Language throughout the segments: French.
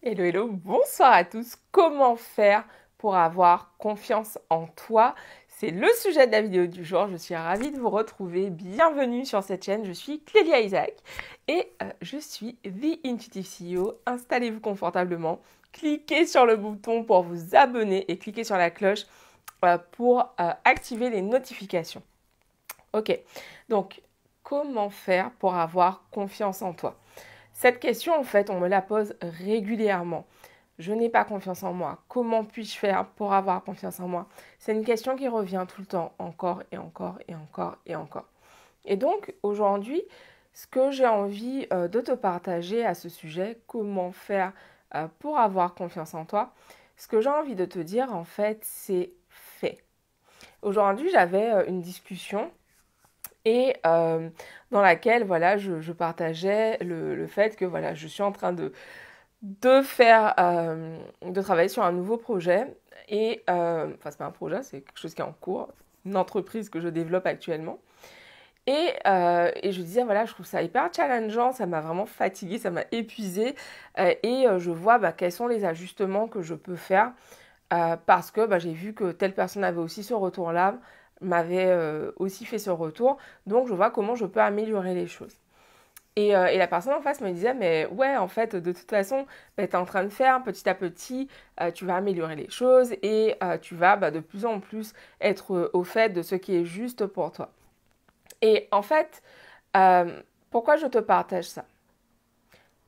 Hello, hello, bonsoir à tous. Comment faire pour avoir confiance en toi C'est le sujet de la vidéo du jour. Je suis ravie de vous retrouver. Bienvenue sur cette chaîne. Je suis Clélia Isaac et euh, je suis The Intuitive CEO. Installez-vous confortablement. Cliquez sur le bouton pour vous abonner et cliquez sur la cloche euh, pour euh, activer les notifications. Ok, donc comment faire pour avoir confiance en toi cette question, en fait, on me la pose régulièrement. Je n'ai pas confiance en moi. Comment puis-je faire pour avoir confiance en moi C'est une question qui revient tout le temps, encore et encore et encore et encore. Et donc, aujourd'hui, ce que j'ai envie euh, de te partager à ce sujet, comment faire euh, pour avoir confiance en toi, ce que j'ai envie de te dire, en fait, c'est fait. Aujourd'hui, j'avais euh, une discussion et euh, dans laquelle voilà je, partageais le, fait que voilà je suis en train de de faire euh, de travailler sur un nouveau projet et euh, enfin c'est pas un projet c'est quelque chose qui est en cours une entreprise que je développe actuellement et, euh, je disais, voilà, je trouve ça hyper challengeant, ça m'a vraiment fatiguée, ça m'a épuisée. et je vois bah, quels sont les ajustements que je peux faire parce que bah, j'ai vu que telle personne avait aussi ce retour-là, m'avait euh, aussi fait ce retour. Donc je vois comment je peux améliorer les choses. Et, euh, la personne en face me disait, mais ouais, en fait, de toute façon, bah, tu es en train de faire petit à petit, euh, tu vas améliorer les choses et tu vas bah, de plus en plus être au fait de ce qui est juste pour toi. Et en fait, pourquoi je te partage ça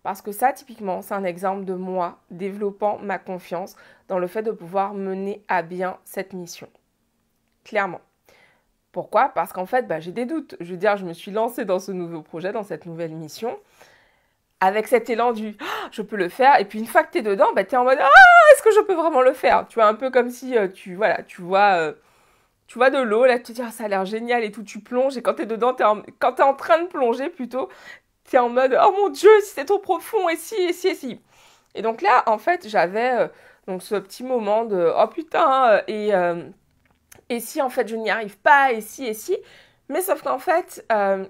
parce que ça, typiquement, c'est un exemple de moi développant ma confiance dans le fait de pouvoir mener à bien cette mission. Clairement. Pourquoi Parce qu'en fait, bah, j'ai des doutes. Je veux dire, je me suis lancée dans ce nouveau projet, dans cette nouvelle mission, avec cet élan du oh, je peux le faire ». Et puis une fois que es dedans, bah, es en mode « Ah, est-ce que je peux vraiment le faire ?» Tu vois, un peu comme si euh, tu, voilà, tu vois... Euh, tu vois de l'eau, là tu te dis ah, ça a l'air génial et tout, tu plonges et quand tu dedans, es dedans, quand tu es en train de plonger plutôt, tu es en mode oh mon dieu, si c'est trop profond, et si, et si, et si. Et donc là, en fait, j'avais euh, donc ce petit moment de oh putain, hein, et, et si en fait je n'y arrive pas, et si, et si. Mais sauf qu'en fait, euh,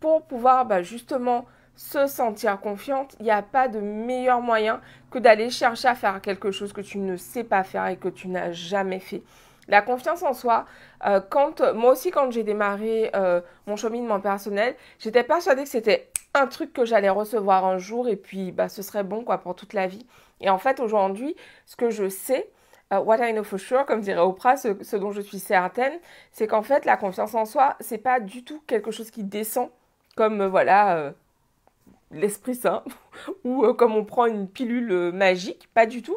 pour pouvoir bah, justement se sentir confiante, il n'y a pas de meilleur moyen que d'aller chercher à faire quelque chose que tu ne sais pas faire et que tu n'as jamais fait. La confiance en soi, euh, quand moi aussi quand j'ai démarré euh, mon cheminement personnel, j'étais persuadée que c'était un truc que j'allais recevoir un jour et puis bah, ce serait bon quoi pour toute la vie. Et en fait aujourd'hui, ce que je sais, euh, what I know for sure, comme dirait Oprah, ce, dont je suis certaine, c'est qu'en fait, la confiance en soi, c'est pas du tout quelque chose qui descend, comme euh, voilà euh, l'esprit saint, ou comme on prend une pilule magique, pas du tout.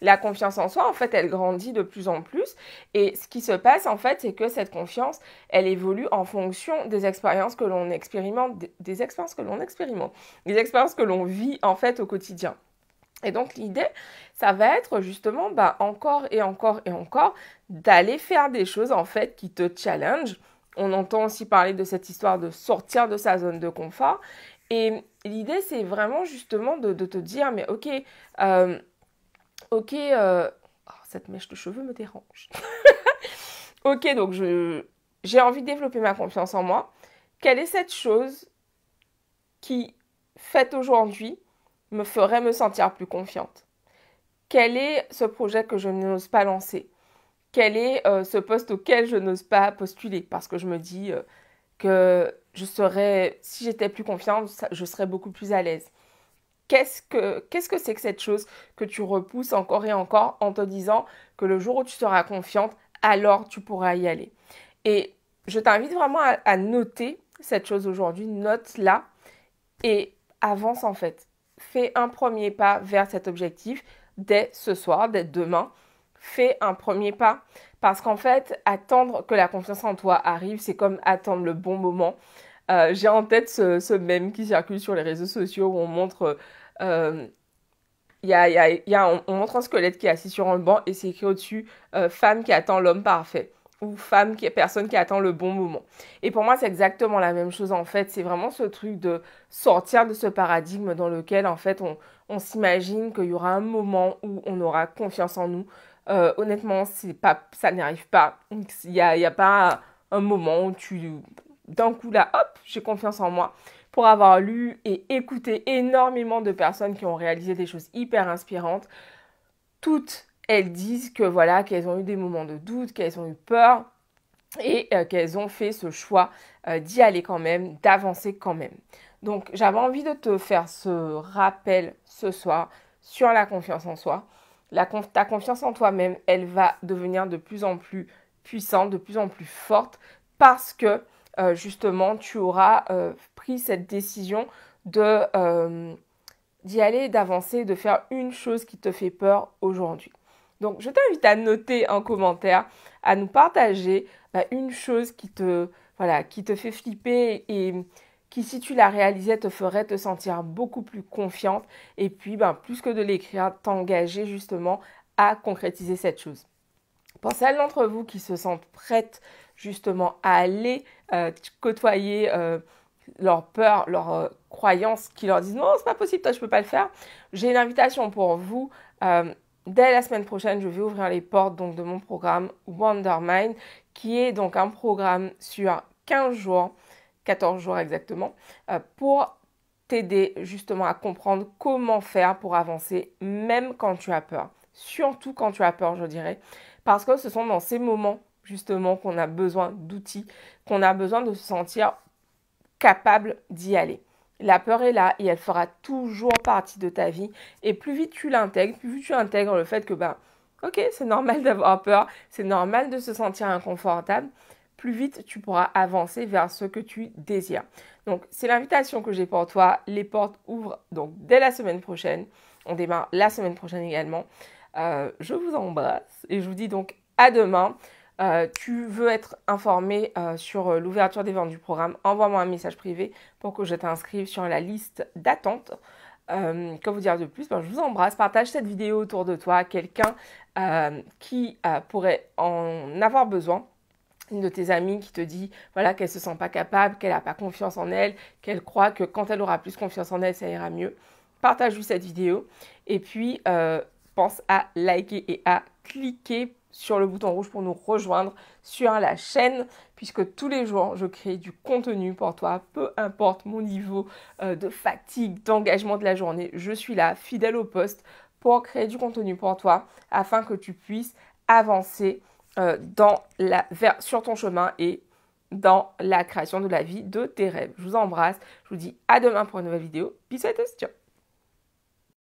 La confiance en soi, en fait, elle grandit de plus en plus. Et ce qui se passe, en fait, c'est que cette confiance, elle évolue en fonction des expériences que l'on expérimente, des expériences que l'on expérimente, des expériences que l'on vit, en fait, au quotidien. Et donc l'idée, ça va être justement bah, encore et encore et encore d'aller faire des choses en fait qui te challenge. On entend aussi parler de cette histoire de sortir de sa zone de confort. Et l'idée, c'est vraiment justement de, te dire, mais ok, euh, ok, euh, oh, cette mèche de cheveux me dérange. ok, donc j'ai envie de développer ma confiance en moi. Quelle est cette chose qui, faite aujourd'hui, me ferait me sentir plus confiante Quel est ce projet que je n'ose pas lancer Quel est euh, ce poste auquel je n'ose pas postuler Parce que je me dis euh, que je serais, si j'étais plus confiante, je serais beaucoup plus à l'aise. Qu'est-ce que qu'est-ce que c'est que cette chose que tu repousses encore et encore en te disant que le jour où tu seras confiante, alors tu pourras y aller. Et je t'invite vraiment à noter cette chose aujourd'hui, note-la et avance en fait fais un premier pas vers cet objectif dès ce soir, dès demain. Fais un premier pas. Parce qu'en fait, attendre que la confiance en toi arrive, c'est comme attendre le bon moment. Euh, j'ai en tête ce, même qui circule sur les réseaux sociaux où on montre... Euh, y a, on, montre un squelette qui est assis sur un banc et c'est écrit au-dessus euh, Femme qui attend l'homme parfait » femme, qui est personne qui attend le bon moment. Et pour moi, c'est exactement la même chose en fait. C'est vraiment ce truc de sortir de ce paradigme dans lequel en fait on, s'imagine qu'il y aura un moment où on aura confiance en nous. Euh, honnêtement, c'est pas, ça n'arrive pas. Il n'y a, a pas un moment où tu, d'un coup là, hop, j'ai confiance en moi. Pour avoir lu et écouté énormément de personnes qui ont réalisé des choses hyper inspirantes, toutes elles disent que voilà, qu'elles ont eu des moments de doute, qu'elles ont eu peur et euh, qu'elles ont fait ce choix euh, d'y aller quand même, d'avancer quand même. Donc j'avais envie de te faire ce rappel ce soir sur la confiance en soi. ta confiance en toi-même, elle va devenir de plus en plus puissante, de plus en plus forte parce que euh, justement tu auras pris cette décision de d'y aller, d'avancer, de faire une chose qui te fait peur aujourd'hui. Donc, je t'invite à noter en commentaire, à nous partager bah, une chose qui te, voilà, qui te fait flipper et qui, si tu la réalisais, te ferait te sentir beaucoup plus confiante et puis, ben, plus que de l'écrire, t'engager justement à concrétiser cette chose. Pour celles d'entre vous qui se sentent prêtes justement à aller euh, côtoyer euh, leurs leur peur, croyances qui leur disent non, c'est pas possible, toi je peux pas le faire. J'ai une invitation pour vous. Euh, dès la semaine prochaine, je vais ouvrir les portes donc, de mon programme Wondermind, qui est donc un programme sur 15 jours, 14 jours exactement, euh, pour t'aider justement à comprendre comment faire pour avancer même quand tu as peur. Surtout quand tu as peur, je dirais, parce que ce sont dans ces moments justement qu'on a besoin d'outils, qu'on a besoin de se sentir capable d'y aller. La peur est là et elle fera toujours partie de ta vie. Et plus vite tu l'intègres, plus vite tu intègres le fait que, ben, ok, c'est normal d'avoir peur, c'est normal de se sentir inconfortable, plus vite tu pourras avancer vers ce que tu désires. Donc, c'est l'invitation que j'ai pour toi. Les portes ouvrent donc dès la semaine prochaine. On démarre la semaine prochaine également. Euh, je vous embrasse et je vous dis donc à demain. Euh, tu veux être informé euh, sur euh, l'ouverture des ventes du programme, envoie-moi un message privé pour que je t'inscrive sur la liste d'attente. Euh, que vous dire de plus ben, Je vous embrasse, partage cette vidéo autour de toi quelqu'un qui pourrait en avoir besoin une de tes amies qui te dit voilà qu'elle se sent pas capable, qu'elle n'a pas confiance en elle, qu'elle croit que quand elle aura plus confiance en elle, ça ira mieux. partage vous cette vidéo et puis pense à liker et à cliquer sur le bouton rouge pour nous rejoindre sur la chaîne, puisque tous les jours, je crée du contenu pour toi, peu importe mon niveau euh, de fatigue, d'engagement de la journée, je suis là, fidèle au poste, pour créer du contenu pour toi, afin que tu puisses avancer euh, dans la, sur ton chemin et dans la création de la vie de tes rêves. Je vous embrasse, je vous dis à demain pour une nouvelle vidéo. Bisous à ciao